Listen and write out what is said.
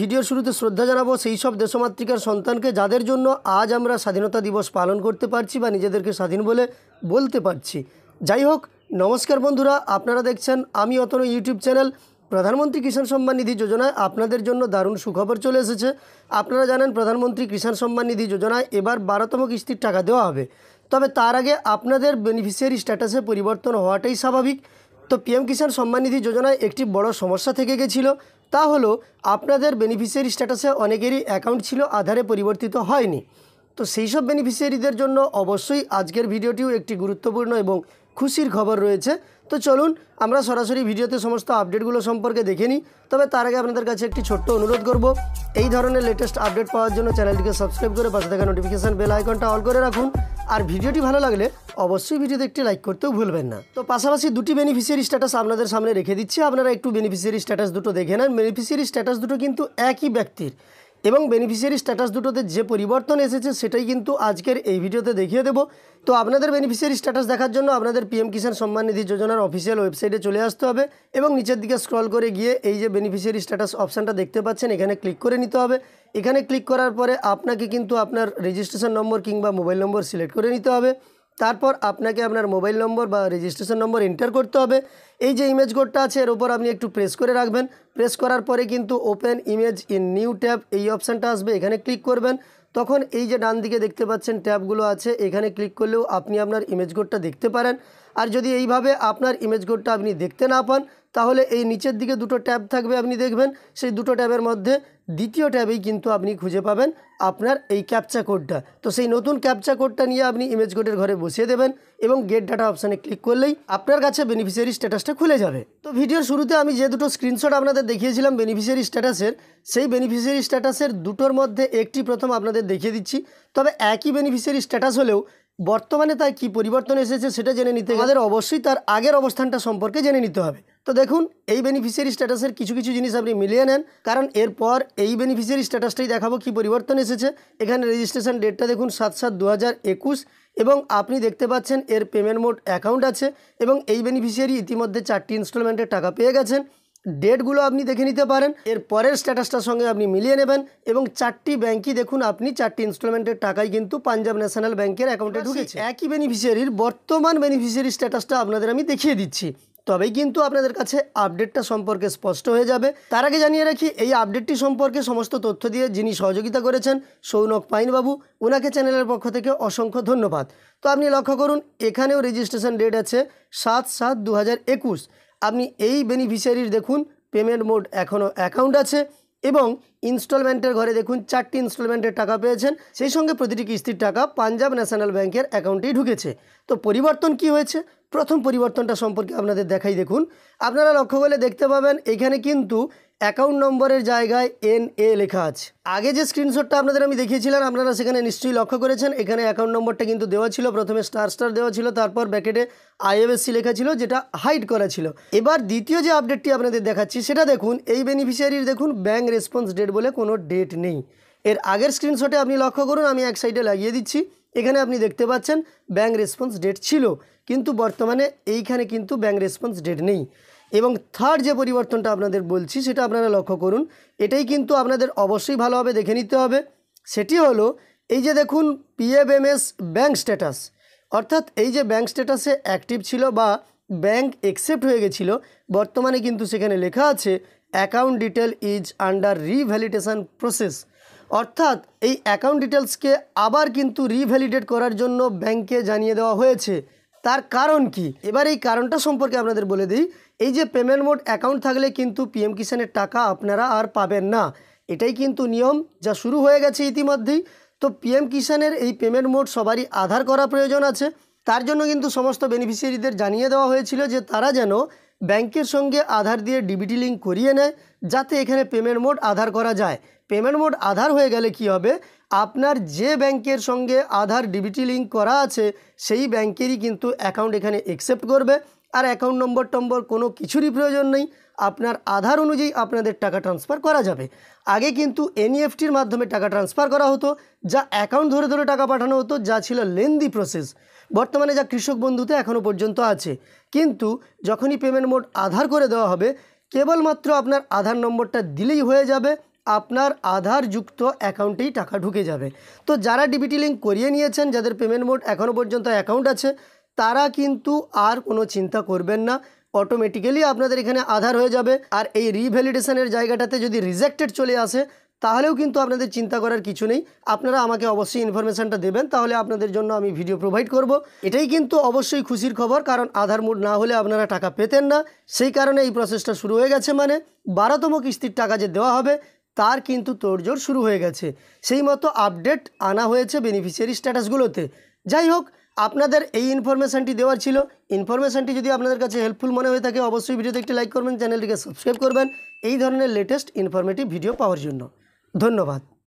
ভিডিওর শুরুতে শ্রদ্ধা জানাবো সেই সব দেশমাতৃকার সন্তানকে যাদের জন্য আজ আমরা স্বাধীনতা দিবস পালন করতে পারছি বা নিজেদেরকে স্বাধীন বলে বলতে পারছি যাই হোক নমস্কার বন্ধুরা আপনারা দেখছেন আমি অতনো ইউটিউব চ্যানেল প্রধানমন্ত্রী কিষাণ সম্মান নিধি যোজনায় আপনাদের জন্য দারুণ সুখবর চলে এসেছে আপনারা জানেন প্রধানমন্ত্রী কিষাণ সম্মান নিধি যোজনায় এবার বারোতম কিস্তির টাকা দেওয়া হবে তবে তার আগে আপনাদের বেনিফিশিয়ারি স্ট্যাটাসে পরিবর্তন হওয়াটাই স্বাভাবিক তো পিএম কিষাণ সম্মান নিধি যোজনায় একটি বড় সমস্যা থেকে গেছিলো তা হলো আপনাদের বেনিফিশিয়ারি স্ট্যাটাসে অনেকেরই অ্যাকাউন্ট ছিল আধারে পরিবর্তিত হয়নি তো সেই সব বেনিফিশিয়ারিদের জন্য অবশ্যই আজকের ভিডিওটিও একটি গুরুত্বপূর্ণ এবং খুশির খবর রয়েছে তো চলুন আমরা সরাসরি ভিডিওতে সমস্ত আপডেটগুলো সম্পর্কে দেখে নিই তবে তার আগে আপনাদের কাছে একটি ছোট্ট অনুরোধ করব এই ধরনের লেটেস্ট আপডেট পাওয়ার জন্য চ্যানেলটিকে সাবস্ক্রাইব করে পাশে থাকা নোটিফিকেশান বেল আইকনটা অল করে রাখুন আর ভিডিওটি ভালো লাগলে অবশ্যই ভিডিওতে একটি লাইক করতেও ভুলবেন না তো পাশাপাশি দুটি বেনিফিশিয়ারি স্ট্যাটাস আপনাদের সামনে রেখে দিচ্ছি আপনারা একটু বেনিফিশিয়ারি স্ট্যাটাস দুটো দেখে নেন বেনিফিশিয়ারি স্ট্যাটাস দুটো কিন্তু একই ব্যক্তির এবং বেনিফিশিয়ারি স্ট্যাটাস দুটোতে যে পরিবর্তন এসেছে সেটাই কিন্তু আজকের এই ভিডিওতে দেখিয়ে দেবো তো আপনাদের বেনিফিশিয়ারি স্ট্যাটাস দেখার জন্য আপনাদের পিএম কিষাণ সম্মান নিধি যোজনার অফিসিয়াল ওয়েবসাইটে চলে আসতে হবে এবং নিচের দিকে স্ক্রল করে গিয়ে এই যে বেনিফিশিয়ারি স্ট্যাটাস অপশানটা দেখতে পাচ্ছেন এখানে ক্লিক করে নিতে হবে এখানে ক্লিক করার পরে আপনাকে কিন্তু আপনার রেজিস্ট্রেশন নম্বর কিংবা মোবাইল নম্বর সিলেক্ট করে নিতে হবে তারপর আপনাকে আপনার মোবাইল নম্বর বা রেজিস্ট্রেশন নম্বর এন্টার করতে হবে এই যে ইমেজ কোডটা আছে এর ওপর আপনি একটু প্রেস করে রাখবেন প্রেস করার পরে কিন্তু open image in new tab এই অপশানটা আসবে এখানে ক্লিক করবেন তখন এই যে ডান দিকে দেখতে পাচ্ছেন ট্যাবগুলো আছে এখানে ক্লিক করলেও আপনি আপনার ইমেজ কোডটা দেখতে পারেন আর যদি এইভাবে আপনার ইমেজ কোডটা আপনি দেখতে না পান তাহলে এই নিচের দিকে দুটো ট্যাব থাকবে আপনি দেখবেন সেই দুটো ট্যাবের মধ্যে দ্বিতীয় ট্যাবেই কিন্তু আপনি খুঁজে পাবেন আপনার এই ক্যাপচা কোডটা তো সেই নতুন ক্যাপচা কোডটা নিয়ে আপনি ইমেজ কোডের ঘরে বসিয়ে দেবেন এবং গেট ডাটা অপশানে ক্লিক করলেই আপনার কাছে বেনিফিশিয়ারি স্ট্যাটাসটা খুলে যাবে তো ভিডিওর শুরুতে আমি যে দুটো স্ক্রিনশট আপনাদের দেখিয়েছিলাম বেনিফিশিয়ারি স্ট্যাটাসের সেই বেনিফিশিয়ারি স্ট্যাটাসের দুটোর মধ্যে একটি প্রথম আপনাদের দেখিয়ে দিচ্ছি তবে একই বেনিফিশিয়ারি স্ট্যাটাস হলেও বর্তমানে তাই কি পরিবর্তন এসেছে সেটা জেনে নিতে আমাদের অবশ্যই তার আগের অবস্থানটা সম্পর্কে জেনে নিতে হবে তো দেখুন এই বেনিফিশিয়ারি স্ট্যাটাসের কিছু কিছু জিনিস আপনি মিলিয়ে নেন কারণ এরপর এই বেনিফিশিয়ারি স্ট্যাটাসটাই দেখাবো কি পরিবর্তন এসেছে এখানে রেজিস্ট্রেশন ডেটটা দেখুন সাত সাত দু এবং আপনি দেখতে পাচ্ছেন এর পেমেন্ট মোড অ্যাকাউন্ট আছে এবং এই বেনিফিশিয়ারি ইতিমধ্যে চারটি ইনস্টলমেন্টের টাকা পেয়ে গেছেন ডেটগুলো আপনি দেখে নিতে পারেন এর পরের স্ট্যাটাসটার সঙ্গে আপনি মিলিয়ে নেবেন এবং চারটি ব্যাংকই দেখুন আপনি চারটি ইনস্টলমেন্টের টাকাই কিন্তু পাঞ্জাব ন্যাশনাল ব্যাংকের অ্যাকাউন্টে আচ্ছা, ঢুকেছে একই বেনিফিশিয়ারির বর্তমান বেনিফিশিয়ারি স্ট্যাটাসটা আপনাদের আমি দেখিয়ে দিচ্ছি তবেই কিন্তু আপনাদের কাছে আপডেটটা সম্পর্কে স্পষ্ট হয়ে যাবে তার আগে জানিয়ে রাখি এই আপডেটটি সম্পর্কে সমস্ত তথ্য দিয়ে যিনি সহযোগিতা করেছেন সৌনক পাইনবাবু ওনাকে চ্যানেলের পক্ষ থেকে অসংখ্য ধন্যবাদ তো আপনি লক্ষ্য করুন এখানেও রেজিস্ট্রেশন ডেট আছে সাত সাত দু আপনি এই বেনিফিশিয়ারির দেখুন পেমেন্ট মোড এখনও অ্যাকাউন্ট আছে এবং ইনস্টলমেন্টের ঘরে দেখুন চারটি ইনস্টলমেন্টের টাকা পেয়েছেন সেই সঙ্গে প্রতিটি কিস্তির টাকা পাঞ্জাব ন্যাশনাল ব্যাংকের অ্যাকাউন্টেই ঢুকেছে তো পরিবর্তন কি হয়েছে প্রথম পরিবর্তনটা সম্পর্কে আপনাদের দেখাই দেখুন আপনারা লক্ষ্য করলে দেখতে পাবেন এখানে কিন্তু অ্যাকাউন্ট নম্বরের জায়গায় এন এ লেখা আছে আগে যে স্ক্রিনশটটা আপনাদের আমি দেখিয়েছিলাম আপনারা সেখানে নিশ্চয়ই লক্ষ্য করেছেন এখানে অ্যাকাউন্ট নম্বরটা কিন্তু দেওয়া ছিল প্রথমে স্টার স্টার দেওয়া ছিল তারপর ব্যাকেটে আইএফএসসি লেখা ছিল যেটা হাইড করা ছিল এবার দ্বিতীয় যে আপডেটটি আপনাদের দেখাচ্ছি সেটা দেখুন এই বেনিফিশিয়ারির দেখুন ব্যাঙ্ক রেসপন্স ডেট বলে কোনো ডেট নেই এর আগের স্ক্রিনশটে আপনি লক্ষ্য করুন আমি এক সাইডে লাগিয়ে দিচ্ছি এখানে আপনি দেখতে পাচ্ছেন ব্যাঙ্ক রেসপন্স ডেট ছিল কিন্তু বর্তমানে এইখানে কিন্তু ব্যাঙ্ক রেসপন্স ডেট নেই এবং থার্ড যে পরিবর্তনটা আপনাদের বলছি সেটা আপনারা লক্ষ্য করুন এটাই কিন্তু আপনাদের অবশ্যই ভালোভাবে দেখে নিতে হবে সেটি হলো এই যে দেখুন পিএফএমএস ব্যাঙ্ক স্ট্যাটাস অর্থাৎ এই যে ব্যাঙ্ক স্ট্যাটাসে অ্যাক্টিভ ছিল বা ব্যাঙ্ক একসেপ্ট হয়ে গেছিলো বর্তমানে কিন্তু সেখানে লেখা আছে account detail is under revalidation process অর্থাৎ এই অ্যাকাউন্ট ডিটেলসকে আবার কিন্তু রিভ্যালিডেট করার জন্য ব্যাংকে জানিয়ে দেওয়া হয়েছে তার কারণ কি এবার এই কারণটা সম্পর্কে আপনাদের বলে দিই এই যে পেমেন্ট মোড অ্যাকাউন্ট থাকলে কিন্তু পিএম কিষানের টাকা আপনারা আর পাবেন না এটাই কিন্তু নিয়ম যা শুরু হয়ে গেছে ইতিমধ্যেই তো পিএম কিষানের এই পেমেন্ট মোড সবারই আধার করা প্রয়োজন আছে তার জন্য কিন্তু সমস্ত বেনিফিশিয়ারিদের জানিয়ে দেওয়া হয়েছিল যে তারা যেন ব্যাংকের সঙ্গে আধার দিয়ে ডিবিটি লিঙ্ক করিয়ে নেয় যাতে এখানে পেমেন্ট মোড আধার করা যায় পেমেন্ট মোড আধার হয়ে গেলে কি হবে আপনার যে ব্যাংকের সঙ্গে আধার ডিবিটি লিঙ্ক করা আছে সেই ব্যাংকেরই কিন্তু অ্যাকাউন্ট এখানে অ্যাকসেপ্ট করবে আর অ্যাকাউন্ট নম্বর টম্বর কোনো কিছুরই প্রয়োজন নেই আপনার আধার অনুযায়ী আপনাদের টাকা ট্রান্সফার করা যাবে আগে কিন্তু এনইএফটির মাধ্যমে টাকা ট্রান্সফার করা হতো যা অ্যাকাউন্ট ধরে ধরে টাকা পাঠানো হতো যা ছিল লেন্দি প্রসেস বর্তমানে যা কৃষক বন্ধুতে এখনও পর্যন্ত আছে কিন্তু যখনই পেমেন্ট মোড আধার করে দেওয়া হবে কেবলমাত্র আপনার আধার নম্বরটা দিলেই হয়ে যাবে আপনার আধার যুক্ত অ্যাকাউন্টেই টাকা ঢুকে যাবে তো যারা ডিবিটি লিঙ্ক করিয়ে নিয়েছেন যাদের পেমেন্ট মোড এখনও পর্যন্ত অ্যাকাউন্ট আছে তারা কিন্তু আর কোনো চিন্তা করবেন না অটোমেটিক্যালি আপনাদের এখানে আধার হয়ে যাবে আর এই রিভ্যালিডেশনের জায়গাটাতে যদি রিজেক্টেড চলে আসে তাহলেও কিন্তু আপনাদের চিন্তা করার কিছু নেই আপনারা আমাকে অবশ্যই ইনফরমেশানটা দেবেন তাহলে আপনাদের জন্য আমি ভিডিও প্রোভাইড করব এটাই কিন্তু অবশ্যই খুশির খবর কারণ আধার মোড না হলে আপনারা টাকা পেতেন না সেই কারণে এই প্রসেসটা শুরু হয়ে গেছে মানে বারোতম কিস্তির টাকা যে দেওয়া হবে তার কিন্তু তোড়জোড় শুরু হয়ে গেছে সেই মতো আপডেট আনা হয়েছে বেনিফিশিয়ারি স্ট্যাটাসগুলোতে যাই হোক আপনাদের এই ইনফরমেশানটি দেওয়ার ছিল ইনফরমেশানটি যদি আপনাদের কাছে হেল্পফুল মনে হয়ে থাকে অবশ্যই ভিডিওতে একটি লাইক করবেন চ্যানেলটিকে সাবস্ক্রাইব করবেন এই ধরনের লেটেস্ট ইনফরমেটিভ ভিডিও পাওয়ার জন্য ধন্যবাদ